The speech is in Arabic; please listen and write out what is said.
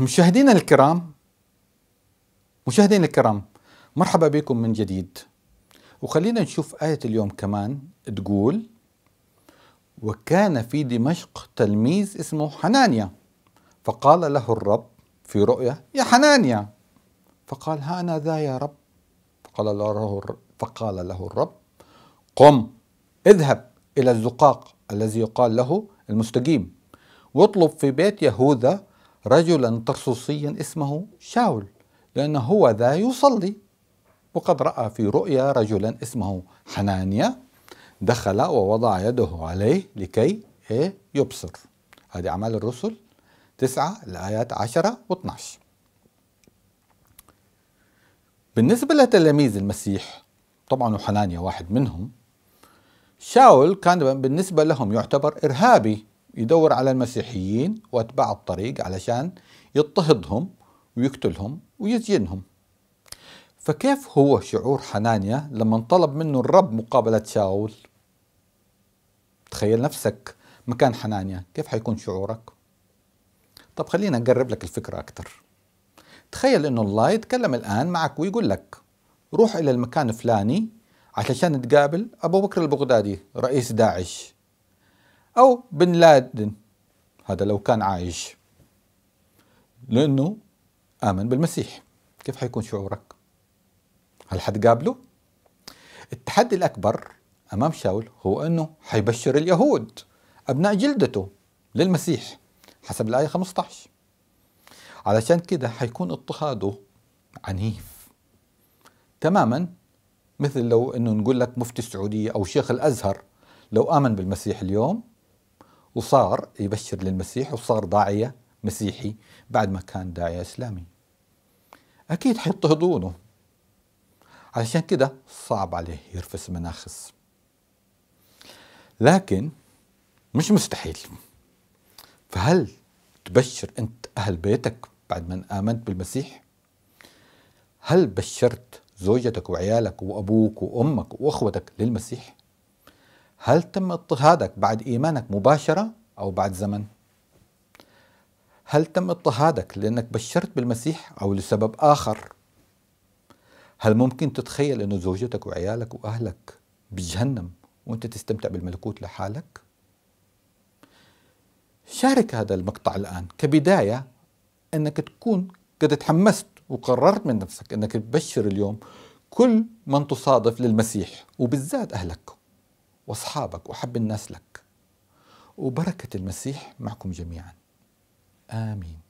مشاهدينا الكرام مشاهدينا الكرام مرحبا بكم من جديد وخلينا نشوف آية اليوم كمان تقول وكان في دمشق تلميذ اسمه حنانيا فقال له الرب في رؤيا يا حنانيا فقال ها أنا ذا يا رب فقال له فقال له الرب قم اذهب إلى الزقاق الذي يقال له المستقيم واطلب في بيت يهوذا رجلا طرسوسيا اسمه شاول لأنه هو ذا يصلي وقد رأى في رؤيا رجلا اسمه حنانيا دخل ووضع يده عليه لكي إيه، يبصر هذه أعمال الرسل تسعة الآيات عشرة و بالنسبة لتلاميذ المسيح طبعا وحنانيا واحد منهم شاول كان بالنسبة لهم يعتبر إرهابي يدور على المسيحيين واتباع الطريق علشان يضطهدهم ويقتلهم ويسجنهم فكيف هو شعور حنانيا لما انطلب منه الرب مقابلة شاول تخيل نفسك مكان حنانيا كيف حيكون شعورك طب خلينا نقرب لك الفكرة أكثر تخيل أنه الله يتكلم الآن معك ويقول لك روح إلى المكان الفلاني علشان تقابل أبو بكر البغدادي رئيس داعش أو بن لادن هذا لو كان عايش لأنه آمن بالمسيح كيف حيكون شعورك؟ هل حتقابله؟ التحدي الأكبر أمام شاول هو أنه حيبشر اليهود أبناء جلدته للمسيح حسب الآية 15 علشان كده حيكون اضطهاده عنيف تماما مثل لو أنه نقول لك مفتي السعودية أو شيخ الأزهر لو آمن بالمسيح اليوم وصار يبشر للمسيح وصار داعية مسيحي بعد ما كان داعية إسلامي أكيد حيضطهدونه علشان كده صعب عليه يرفس مناخس لكن مش مستحيل فهل تبشر أنت أهل بيتك بعد ما آمنت بالمسيح؟ هل بشرت زوجتك وعيالك وأبوك وأمك وأخوتك للمسيح؟ هل تم اضطهادك بعد إيمانك مباشرة أو بعد زمن؟ هل تم اضطهادك لأنك بشرت بالمسيح أو لسبب آخر؟ هل ممكن تتخيل أنه زوجتك وعيالك وأهلك بجهنم وأنت تستمتع بالملكوت لحالك؟ شارك هذا المقطع الآن كبداية أنك تكون قد تحمست وقررت من نفسك أنك تبشر اليوم كل من تصادف للمسيح وبالذات أهلك واصحابك وحب الناس لك وبركه المسيح معكم جميعا امين